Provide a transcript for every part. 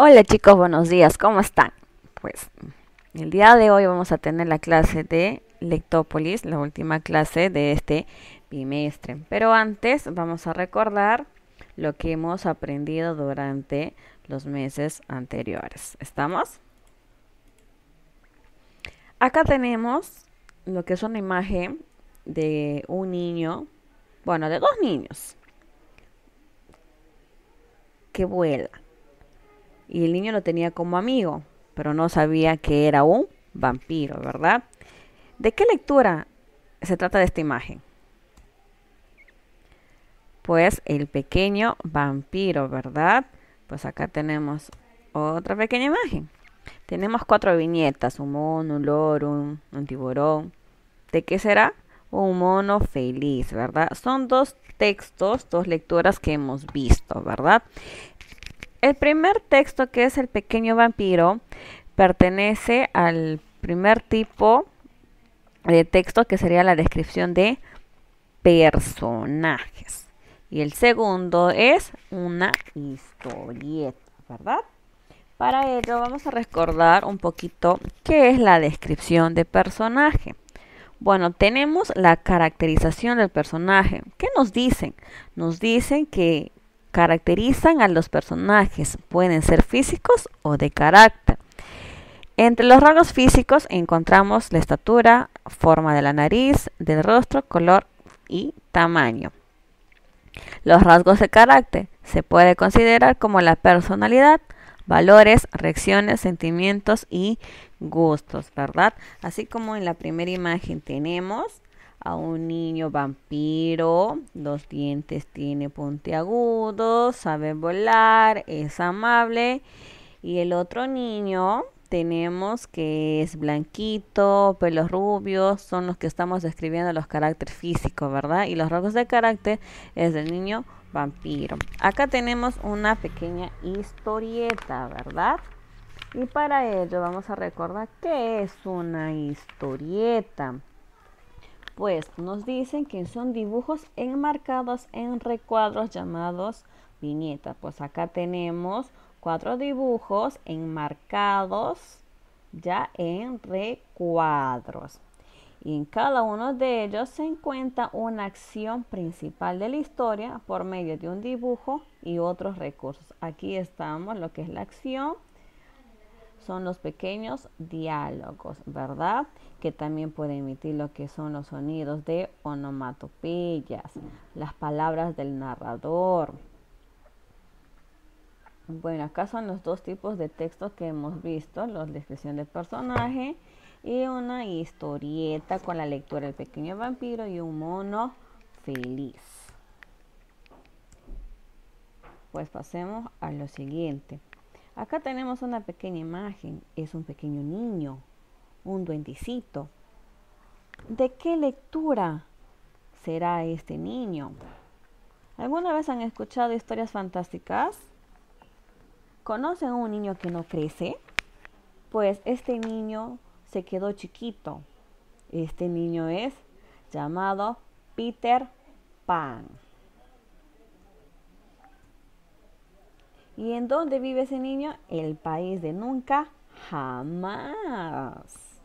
Hola chicos, buenos días, ¿cómo están? Pues el día de hoy vamos a tener la clase de Lectópolis, la última clase de este bimestre. Pero antes vamos a recordar lo que hemos aprendido durante los meses anteriores. ¿Estamos? Acá tenemos lo que es una imagen de un niño, bueno, de dos niños que vuela y el niño lo tenía como amigo, pero no sabía que era un vampiro, ¿verdad? ¿De qué lectura se trata de esta imagen? Pues el pequeño vampiro, ¿verdad? Pues acá tenemos otra pequeña imagen. Tenemos cuatro viñetas, un mono, un loro, un tiburón. ¿De qué será? Un mono feliz, ¿verdad? Son dos textos, dos lecturas que hemos visto, ¿verdad? El primer texto, que es El pequeño vampiro, pertenece al primer tipo de texto que sería la descripción de personajes. Y el segundo es una historieta, ¿verdad? Para ello vamos a recordar un poquito qué es la descripción de personaje. Bueno, tenemos la caracterización del personaje. ¿Qué nos dicen? Nos dicen que caracterizan a los personajes, pueden ser físicos o de carácter. Entre los rasgos físicos encontramos la estatura, forma de la nariz, del rostro, color y tamaño. Los rasgos de carácter se puede considerar como la personalidad, valores, reacciones, sentimientos y gustos, ¿verdad? Así como en la primera imagen tenemos a un niño vampiro, los dientes tiene puntiagudos, sabe volar, es amable. Y el otro niño tenemos que es blanquito, pelos rubios, son los que estamos describiendo los caracteres físicos, ¿verdad? Y los rasgos de carácter es del niño vampiro. Acá tenemos una pequeña historieta, ¿verdad? Y para ello vamos a recordar qué es una historieta. Pues nos dicen que son dibujos enmarcados en recuadros llamados viñetas. Pues acá tenemos cuatro dibujos enmarcados ya en recuadros. Y en cada uno de ellos se encuentra una acción principal de la historia por medio de un dibujo y otros recursos. Aquí estamos lo que es la acción son los pequeños diálogos, ¿verdad? Que también puede emitir lo que son los sonidos de onomatopeyas, las palabras del narrador. Bueno, acá son los dos tipos de textos que hemos visto, los descripción del personaje y una historieta con la lectura del pequeño vampiro y un mono feliz. Pues pasemos a lo siguiente. Acá tenemos una pequeña imagen, es un pequeño niño, un duendecito. ¿De qué lectura será este niño? ¿Alguna vez han escuchado historias fantásticas? ¿Conocen un niño que no crece? Pues este niño se quedó chiquito. Este niño es llamado Peter Pan. ¿Y en dónde vive ese niño? El país de nunca, jamás.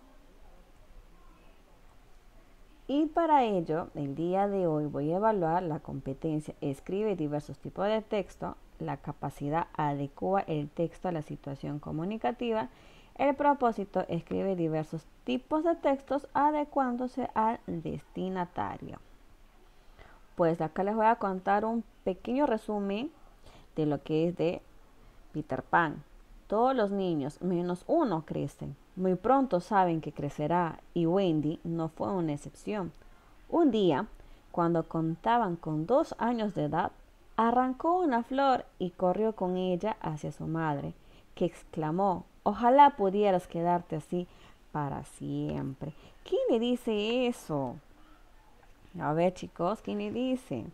Y para ello, el día de hoy voy a evaluar la competencia. Escribe diversos tipos de texto, la capacidad adecua el texto a la situación comunicativa. El propósito, escribe diversos tipos de textos adecuándose al destinatario. Pues acá les voy a contar un pequeño resumen de lo que es de Peter Pan. Todos los niños, menos uno, crecen. Muy pronto saben que crecerá y Wendy no fue una excepción. Un día, cuando contaban con dos años de edad, arrancó una flor y corrió con ella hacia su madre, que exclamó, ojalá pudieras quedarte así para siempre. ¿Quién le dice eso? A ver chicos, ¿quién le dice?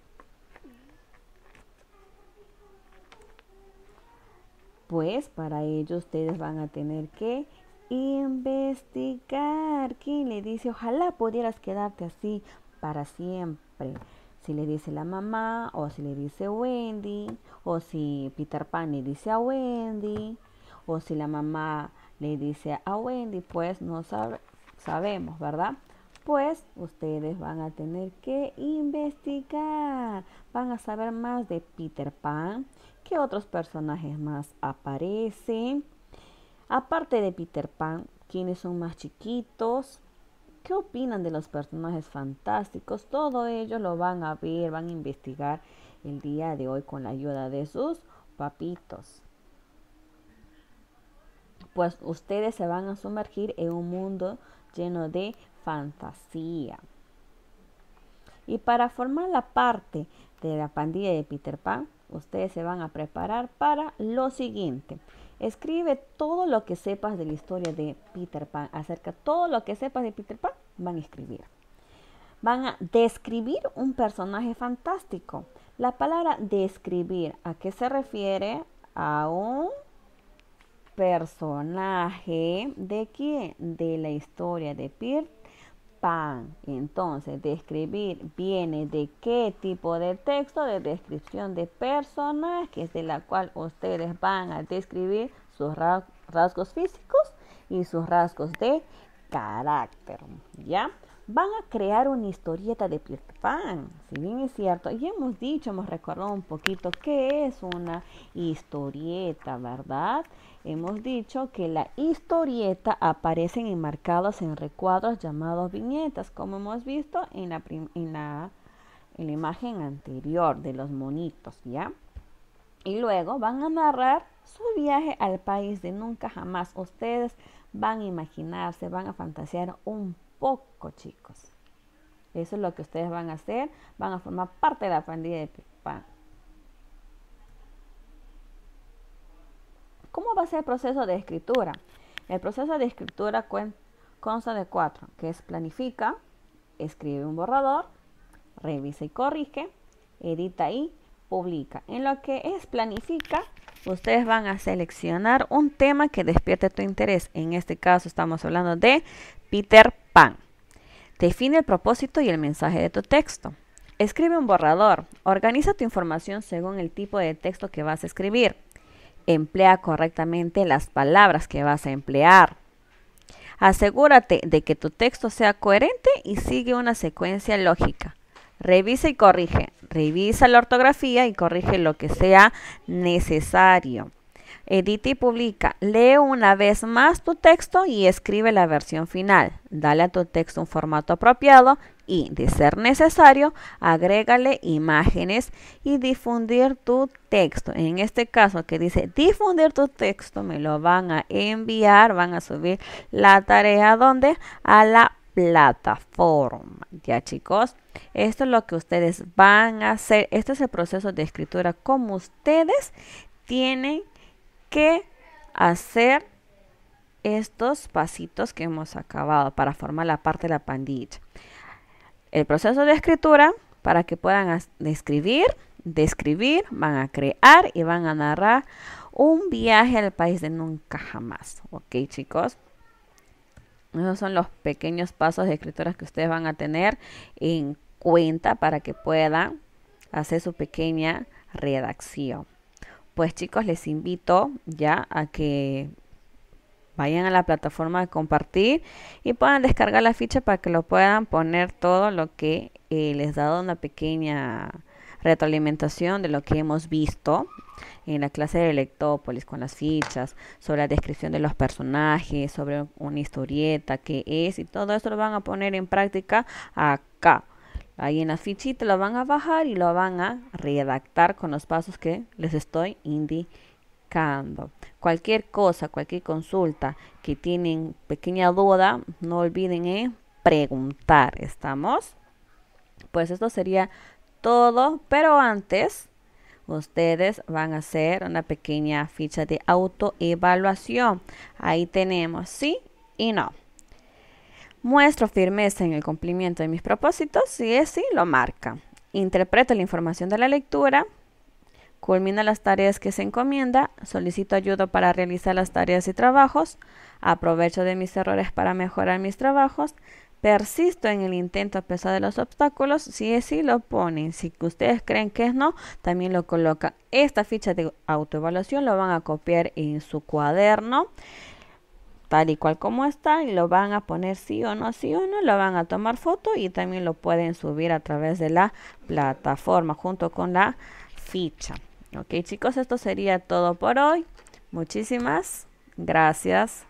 Pues para ello ustedes van a tener que investigar. ¿Quién le dice? Ojalá pudieras quedarte así para siempre. Si le dice la mamá, o si le dice Wendy, o si Peter Pan le dice a Wendy, o si la mamá le dice a Wendy, pues no sabemos, ¿verdad? pues ustedes van a tener que investigar. Van a saber más de Peter Pan, qué otros personajes más aparecen. Aparte de Peter Pan, quiénes son más chiquitos, qué opinan de los personajes fantásticos. Todo ello lo van a ver, van a investigar el día de hoy con la ayuda de sus papitos pues ustedes se van a sumergir en un mundo lleno de fantasía. Y para formar la parte de la pandilla de Peter Pan, ustedes se van a preparar para lo siguiente. Escribe todo lo que sepas de la historia de Peter Pan. Acerca todo lo que sepas de Peter Pan, van a escribir. Van a describir un personaje fantástico. La palabra describir, ¿a qué se refiere? A un personaje de quién? De la historia de Peter pan. Entonces, describir viene de qué tipo de texto, de descripción de personajes, que es de la cual ustedes van a describir sus rasgos físicos y sus rasgos de carácter. ¿Ya? van a crear una historieta de Peter Pan. Si bien es cierto, y hemos dicho, hemos recordado un poquito qué es una historieta, ¿verdad? Hemos dicho que la historieta aparecen enmarcadas en recuadros llamados viñetas, como hemos visto en la, en la imagen anterior de los monitos, ¿ya? Y luego van a narrar su viaje al país de nunca jamás. Ustedes van a imaginarse, van a fantasear un poco, chicos. Eso es lo que ustedes van a hacer. Van a formar parte de la pandilla de pipa. ¿Cómo va a ser el proceso de escritura? El proceso de escritura consta de cuatro, que es planifica, escribe un borrador, revisa y corrige, edita y publica. En lo que es planifica, ustedes van a seleccionar un tema que despierte tu interés. En este caso estamos hablando de Peter Define el propósito y el mensaje de tu texto. Escribe un borrador. Organiza tu información según el tipo de texto que vas a escribir. Emplea correctamente las palabras que vas a emplear. Asegúrate de que tu texto sea coherente y sigue una secuencia lógica. Revisa y corrige. Revisa la ortografía y corrige lo que sea necesario. Edita y publica. Lee una vez más tu texto y escribe la versión final. Dale a tu texto un formato apropiado y, de ser necesario, agrégale imágenes y difundir tu texto. En este caso que dice difundir tu texto, me lo van a enviar, van a subir la tarea donde a la plataforma. Ya chicos, esto es lo que ustedes van a hacer. Este es el proceso de escritura como ustedes tienen que que hacer estos pasitos que hemos acabado para formar la parte de la pandilla. El proceso de escritura para que puedan escribir, describir, van a crear y van a narrar un viaje al país de nunca jamás. ¿Ok chicos? Esos son los pequeños pasos de escritura que ustedes van a tener en cuenta para que puedan hacer su pequeña redacción pues chicos, les invito ya a que vayan a la plataforma de compartir y puedan descargar la ficha para que lo puedan poner todo lo que eh, les he dado una pequeña retroalimentación de lo que hemos visto en la clase de Electópolis con las fichas, sobre la descripción de los personajes, sobre una historieta, qué es y todo eso lo van a poner en práctica acá. Ahí en la fichita lo van a bajar y lo van a redactar con los pasos que les estoy indicando. Cualquier cosa, cualquier consulta que tienen pequeña duda, no olviden preguntar. ¿Estamos? Pues esto sería todo, pero antes ustedes van a hacer una pequeña ficha de autoevaluación. Ahí tenemos sí y no. Muestro firmeza en el cumplimiento de mis propósitos, si es sí, lo marca. Interpreto la información de la lectura, culmina las tareas que se encomienda, solicito ayuda para realizar las tareas y trabajos, aprovecho de mis errores para mejorar mis trabajos, persisto en el intento a pesar de los obstáculos, si es sí lo ponen, si ustedes creen que es no, también lo coloca. Esta ficha de autoevaluación lo van a copiar en su cuaderno tal y cual como está y lo van a poner sí o no, sí o no, lo van a tomar foto y también lo pueden subir a través de la plataforma junto con la ficha. Ok chicos, esto sería todo por hoy. Muchísimas gracias.